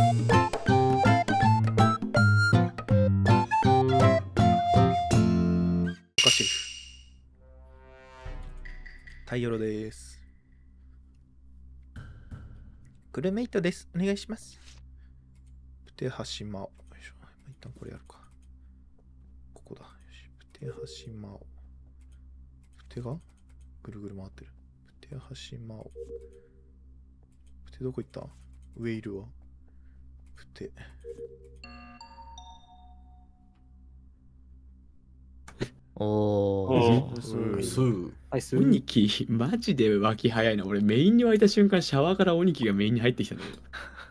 おかし太陽ですクルメイトですお願いしますプテハシマオ一旦これやるかここだよしプテハシマオプテがぐるぐる回ってるプテハシマオプテどこ行った上いるわくて。おー、すー。すーオニキ、マジで脇早いな。俺、メインに湧いた瞬間、シャワーからオニキがメインに入ってきたの。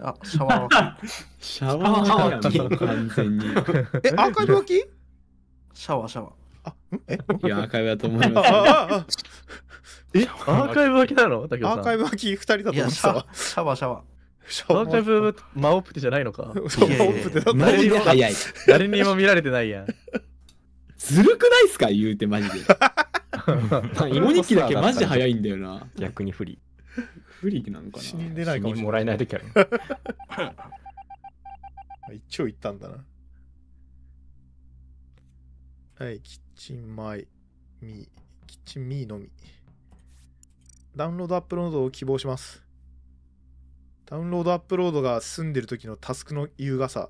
あ、シャワー。シャワーだ完全に。え、アーカイブシャワー、シャワー。あ、えいや、アーカイブだと思います、ね。え、アーカイブ脇なのアーカイブ脇2人だと思ってたわ。シャワー、シャワー。ーカイブマオプテじゃないのか。マオプテだマジで早い。誰にも見られてないやん。ずるくないっすか言うてマジで。芋日記だけマジで早いんだよな。逆に不利。不利なのかな死んでないかももらえない時ある。一応言ったんだな。はい、キッチンマイミー、キッチンミーのみ。ダウンロードアップロードを希望します。ダウンロードアップロードが済んでる時のタスクの優雅さ、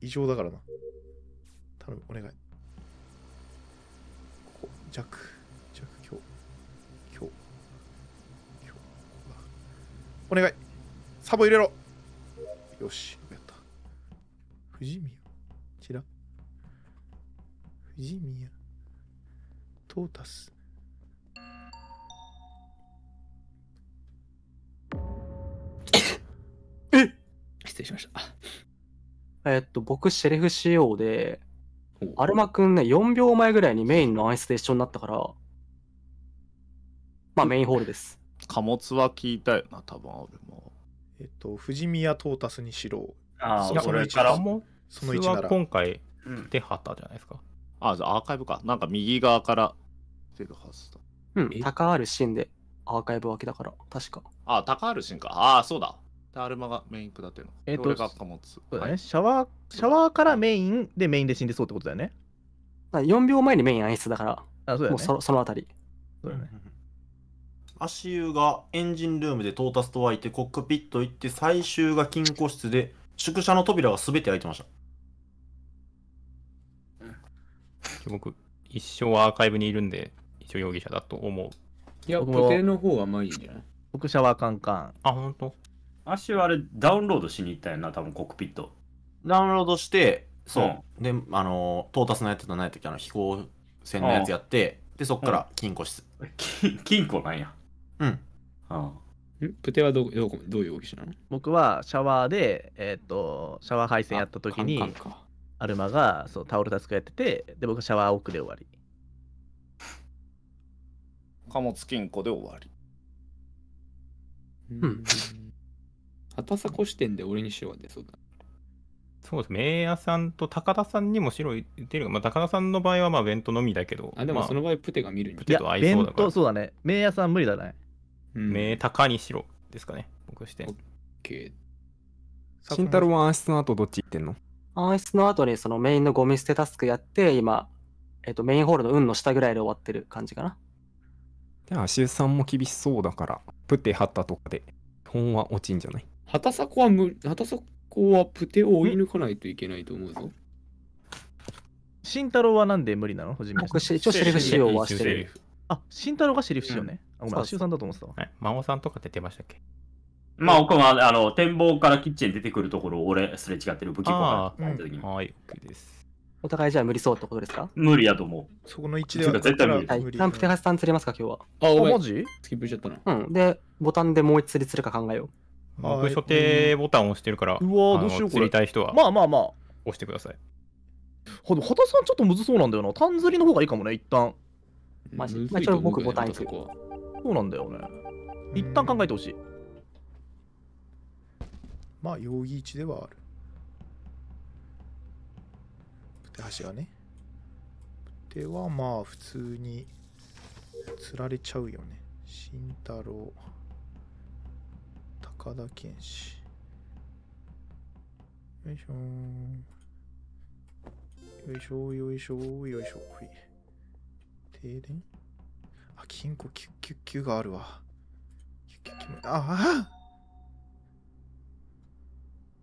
異常だからな。頼む、お願い。ここ、弱、弱、強、強、強、お願い。サボ入れろよし、やった。藤宮、ちら。藤宮、トータス。しました。えっと、僕、シェレフ仕様で、アルマくんね、4秒前ぐらいにメインのアイスで一緒になったから、まあメインホールです。貨物は聞いたよな、多分俺も。えっと、藤宮トータスにしろ。ああ、それからも、その1は今回、出はったじゃないですか。うん、あ、じゃあアーカイブか。なんか右側から出るはずだ。うん、高あるシーンでアーカイブ分けだから、確か。ああ、高あるシーンか。ああ、そうだ。で、アルマがメインだっての。えっ、ー、と、が貨物。そうだね、はい、シャワー、シャワーからメインでメインで死んでそうってことだよね。4秒前にメイン演出だから、あそうだね、もうそそのあたり。そうだね。足湯がエンジンルームで到達と湧いてコックピット行って最終が金庫室で宿舎の扉が全て開いてました。僕、一生アーカイブにいるんで、一応容疑者だと思う。いや、固定の方がまあいいんじゃない僕、シャワーカンカン。あ、ほんと足はあれ、ダウンロードしに行ったよな、多分コックピット。ダウンロードして、そう。うん、で、あの、トータスのやってたなやったっけ、あの、飛行船のやつやって、で、そっから金庫室。金庫なんや。うん。ああ。プテはどどどういう動きしなの僕はシャワーで、えっ、ー、と、シャワー配線やった時に、カンカンアルマがそうタオルタスクやってて、で、僕シャワー奥で終わり。貨物金庫で終わり。うん。畑迫視点で俺に白は出そうだ。そうです。明屋さんと高田さんにも白いてるが、まあ、高田さんの場合はまあ弁当のみだけど。あ、でもその場合プテが見るに。プテと合いそうだから。そうだね。明屋さん無理だね。うん、明高に白ですかね。僕して。オッケー。慎太郎は暗室の後どっち行ってんの暗室の後にそのメインのゴミ捨てタスクやって、今、えっと、メインホールの運の下ぐらいで終わってる感じかな。じゃあ、シュさんも厳しそうだから、プテ張ったとかで、本は落ちんじゃないたさこはむ、たさこはプテを追い抜かないといけないと思うぞ。慎太郎はなんで無理なの一応シェリフ仕様はしてる。あ、慎太郎がシェリフ仕様ね。あ、ごめん、足尾さんだと思ってたわ。孫さんとか出てましたっけまあ、僕はあの展望からキッチン出てくるところ、俺、すれ違ってる武器庫から入った時に。うん、はい、です。お互いじゃあ無理そうってことですか無理やと思う。そこの位置では絶対無理。はい、ランプ手さん釣れますか、今日は。あ、おマじスキップしちゃったな。うん。で、ボタンでもう一釣り釣るか考えよう。僕、所定ボタンを押してるから、うわどうしようこれ。りたい人は、まあまあまあ。押してください。ほど、畑さんちょっとむずそうなんだよな。タンズりの方がいいかもね、一旦。マジ、ちょっと僕ボタンにする。そうなんだよね。一旦考えてほしい。まあ、容疑値ではある。手ね。手はまあ、普通に釣られちゃうよね。慎太郎。岡田健志よいしょよいしょよいしょよいしょほい停電あ金庫キュッキュッキュがあるわキュッキュッキュああ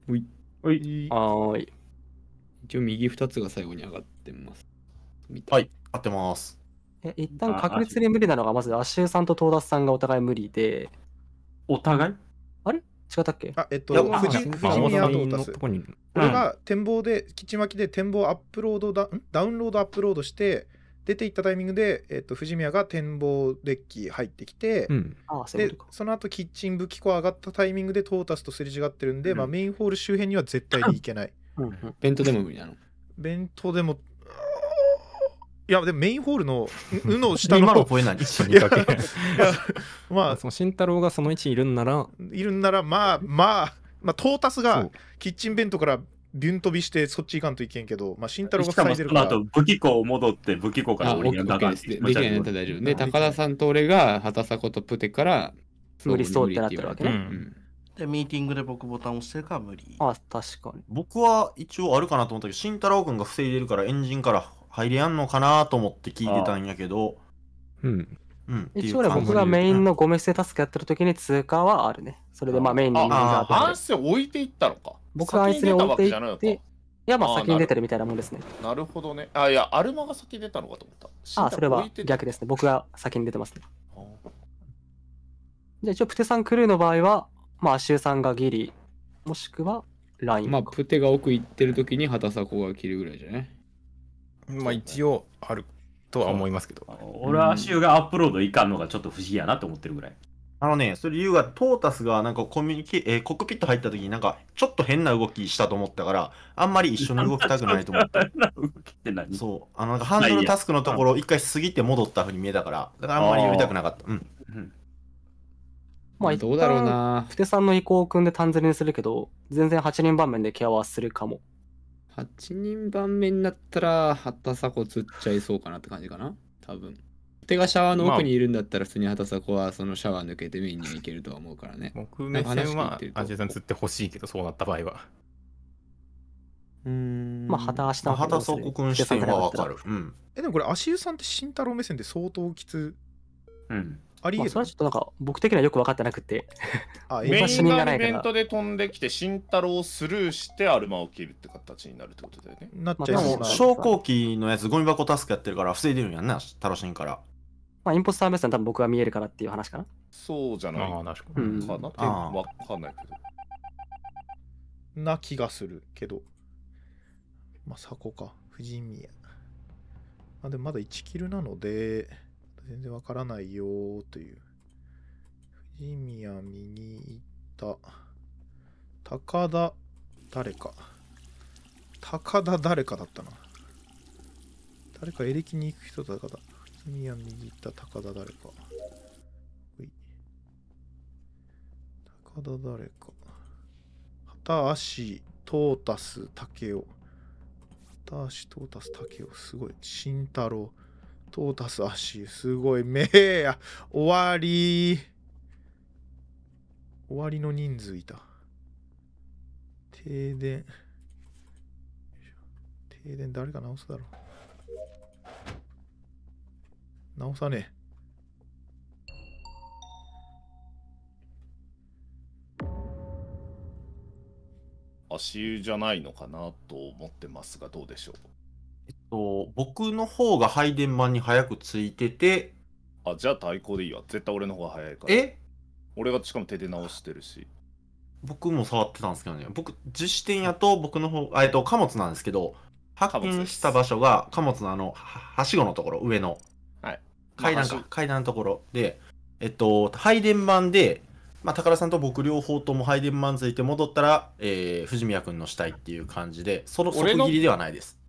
おいほいはーい一応右2つが最後に上がってますはい合ってますえ一旦確率で無理なのがまずアッシュさんとトーダスさんがお互い無理でお互いあれ違ったっけあ、えっと、富士宮と足これが展望で、基地巻きで展望アップロードダ、ダウンロードアップロードして、出ていったタイミングで、えっと、藤宮が展望デッキ入ってきて、うん、でその後キッチン武器庫上がったタイミングでトータスとすれ違ってるんで、うん、まあ、メインホール周辺には絶対に行けない。弁当でも無理なの弁当でもいやでもメインホールの「う」の 下の今のえないでかけまあその慎太郎がその位置にいるんならいるんならまあまあまあトータスがキッチン弁当からビュン飛びしてそっち行かんといけんけど、まあ、慎太郎が塞いでるから。しか武器庫を戻って武器庫から降りるんだから。できなた大丈夫。で、高田さんと俺が畑迫とプテから無理そうってなってるわけね。うん、で、ミーティングで僕ボタン押してるから無理。あ、確かに。僕は一応あるかなと思ったけど、慎太郎君が防いでるからエンジンから入りやんのかなと思って聞いてたんやけど、うん。うん。一応ね、僕がメインのゴメ捨てタスクやってる時に通過はあるね。それでまあメインにああ当たアン。ス置いていったのか。僕があいつに置いていったわっけじゃないていやまあ先に出てるみたいなもんですね。なるほどね。あ、いや、アルマが先に出たのかと思った。ああ、それは逆です。ね。僕が先に出てますね。じゃあ一応プテさんクルーの場合は、まあシュウさんがギリ、もしくはライン。まあプテが奥行ってる時に畑迫が切るぐらいじゃね。まあ一応あるとは思いますけど。俺は足湯がアップロードいかんのがちょっと不思議やなと思ってるぐらい。あのね、それ理由がトータスがなんかコミュニケ、えー、コックピット入った時になんかちょっと変な動きしたと思ったから、あんまり一緒に動きたくないと思った。変な動きって何そう。あの、ハンドルタスクのところを一回過ぎて戻ったふうに見えたから、だからあんまり呼びたくなかった。うん。まあ、どうだろうな。ふてさんの意向を組んで単純にするけど、全然8人盤面でケアはするかも。8人番目になったら、さこ釣っちゃいそうかなって感じかな多分。手がシャワーの奥にいるんだったら、普通にさこはそのシャワー抜けてメインに行けるとは思うからね。僕 目線はアジさん釣ってほしいけど、そうなった場合は。うん。まあ、畑足の畑迫君視点はわかる。うん。え、でもこれ、足湯さんって慎太郎目線で相当きつ。うん。ありる、まあ、それはちょっとなんか僕的にはよく分かってなくてあメインがイベントで飛んできて慎太郎をスルーしてアルマを切るって形になるってことだよねなっちゃう、まあ、昇降機のやつゴミ箱助けやってるから防いでるんやんな楽しいからまあインポスター目線多分僕が見えるからっていう話かなそうじゃないかな、うん、かなって分かんないけどな気がするけどまあ、そこか。富士宮。あ、でもまだ1キルなので、全然わからないよーという。藤宮右た。高田、誰か。高田誰かだったな。誰かエレキに行く人だから。藤宮右た高田誰か。高田誰か。畑足、トータス、竹雄。畑足、トータス、竹雄。すごい。慎太郎。トータス足、すごい。めえや、終わり。終わりの人数いた。停電。停電誰か直すだろう。直さねえ。足湯じゃないのかなと思ってますがどうでしょうと、僕の方が配電盤に早くついてて、あ、じゃあ対抗でいいわ。絶対俺の方が早いから。え俺がしかも手で直してるし。僕も触ってたんですけどね。僕、自主点やと僕の方、えっと、貨物なんですけど、発見した場所が貨物のあの、はしごのところ、上の。はい。階段か、階段のところで、えっと、配電盤で、まあ、宝さんと僕両方とも配電盤ついて戻ったら、えー、藤宮君の死体っていう感じで、その、そこ切りではないです。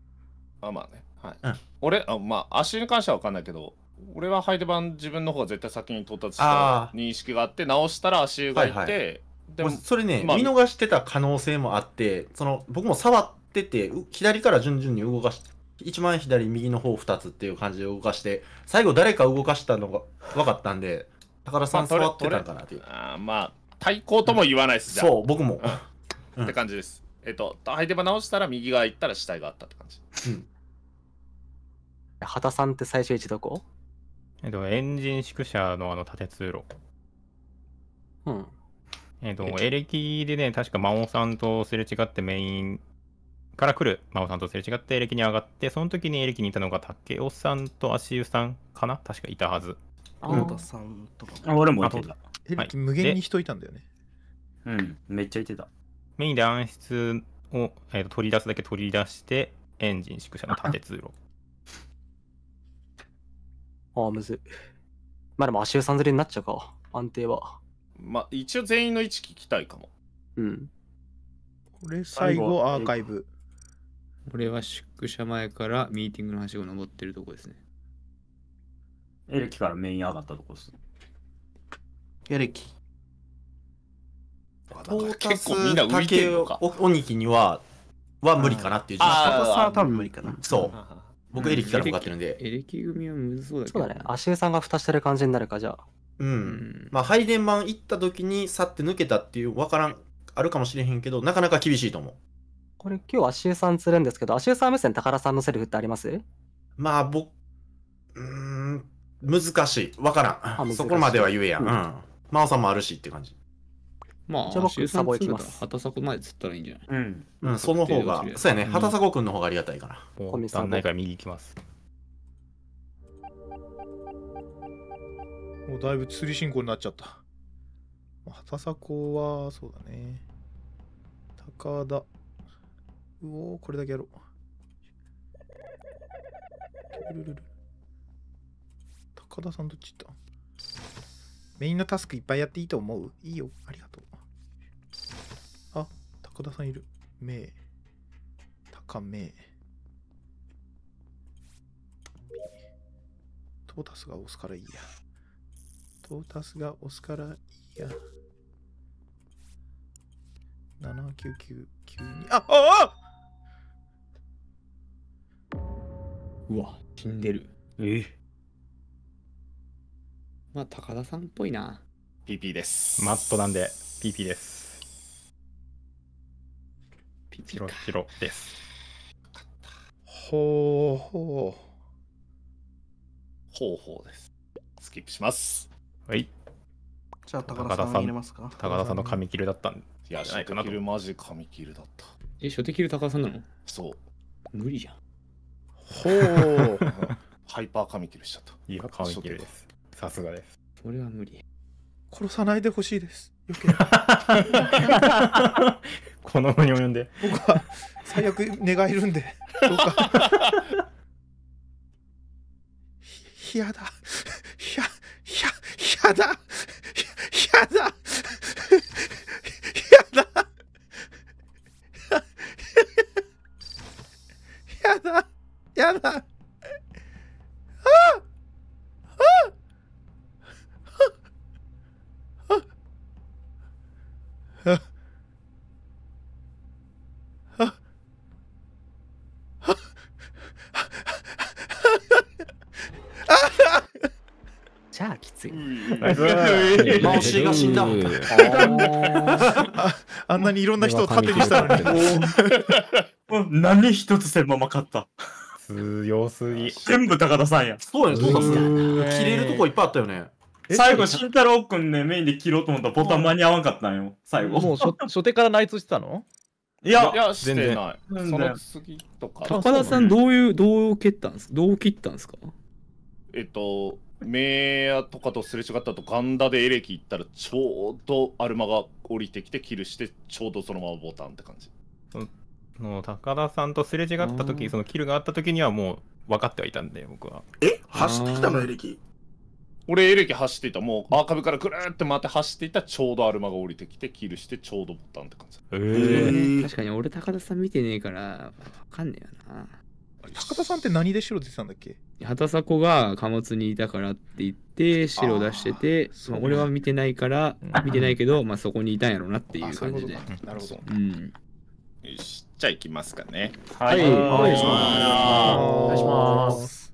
あまあね。はい。うん、俺、あまあ、足に関しては分かんないけど、俺はハイデン自分の方が絶対先に到達した認識があって、直したら足をがいて、はいはい、でもそれね、まあ、見逃してた可能性もあって、その僕も触ってて、左から順々に動かして、一番左、右の方2つっていう感じで動かして、最後誰か動かしたのが分かったんで、高田さん触ってたんかなっていう。まあ、まあ、対抗とも言わないです、うん、そう、僕も。うん、って感じです。えっと、ハイデン直したら右側行ったら死体があったって感じ。うん畑さんって最初一どこえっと、エンジン宿舎のあの縦通路。うん。えっと、エレキでね、確か真央さんとすれ違ってメインから来る真央さんとすれ違ってエレキに上がって、その時にエレキにいたのが竹雄さんと足湯さんかな確かいたはず。青田さんとか。あ、俺もいてた。エレキ無限に人いたんだよね。うん、めっちゃいてた。メインで暗室を、えーと取り出すだけ取り出して、エンジン宿舎の縦通路。ああ、むずい。まあでも足湯さんずれになっちゃうか。安定は。まあ、一応全員の位置聞きたいかも。うん。これ最後アーカイブ。これは宿舎前からミーティングの端を登ってるとこですね。エレキからメイン上がったとこですエレキ。結構トータのか。おにきには、は無理かなっていうああ、それは多分無理かな。そう。僕エレキから向かってるんで。エレキ組はむずそうだけど、そうだね。足湯さんが蓋してる感じになるか、じゃあ。うん。うん、まあ、配電盤行った時に去って抜けたっていう、分からん、あるかもしれへんけど、なかなか厳しいと思う。これ今日足湯さん釣るんですけど、足湯さん目線、宝さんのセリフってありますまあ、僕、うん、難しい。分からん。そこまでは言えや。うん。真央さんもあるしって感じ。まあ、週3行きます。畑迫前釣ったらいいんじゃないうん。その方が、そうやね。畑迫君の方がありがたいから。もう、団内から右行きます。もうだいぶ釣り進行になっちゃった。畑迫は、そうだね。高田。うおこれだけやろう。高田さんどっち行ったメインのタスクいっぱいやっていいと思ういいよ。ありがとう。福田さんいる。名。高名。トータスが押すからいいや。トータスが押すからいいや。79992あああうわ死んでるえまあ高田さんっぽいなピピーですマットなんでピピーですピチロチロです。ほうほう。ほうほうです。スキップします。はい。じゃあ高田さん入れますか高田さんの髪切るだったんじゃないかなと。いや、マジ髪切るだった。え、初手切る高田さんなのそう。無理じゃん。ほう。ハイパー髪切るしちゃった。いや、髪切るです。さすがです。それは無理。殺さないでほしいです。よけ このうに及んで。僕は最悪寝がいるんで、どうか。ひやだ。ひや、ひや、ひやだ。ひやだ。ひやだ。やだ。やだ。シーが死んだ。あんなにいろんな人を盾にしたのに。何一つせんまま勝った。強すぎ。全部高田さんや。そうやね、そうだ切れるとこいっぱいあったよね。最後、慎太郎くんね、メインで切ろうと思ったらボタン間に合わんかったんよ、最後。もう 初手から内通してたのいや、全然ない。その次とか。高田さん、どういう、どう蹴ったんですかどう切ったんですかえっと、メーアとかとすれ違ったとガンダでエレキ行ったらちょうどアルマが降りてきてキルしてちょうどそのままボタンって感じの高田さんとすれ違った時そのキルがあった時にはもう分かってはいたんで僕はえ走ってきたのエレキ俺エレキ走っていたもうアーカブからぐるって回って走っていたちょうどアルマが降りてきてキルしてちょうどボタンって感じえー、確かに俺高田さん見てねえから分かんねえよな高田さんって何で白出てたんだっけ畑迫が貨物にいたからって言って白を出してて、まあ、俺は見てないから、見てないけど、まあ、そこにいたんやろうなっていう感じでなるほど、うん、よしじゃあ行きますかねはい、はい、お願いしますお願いします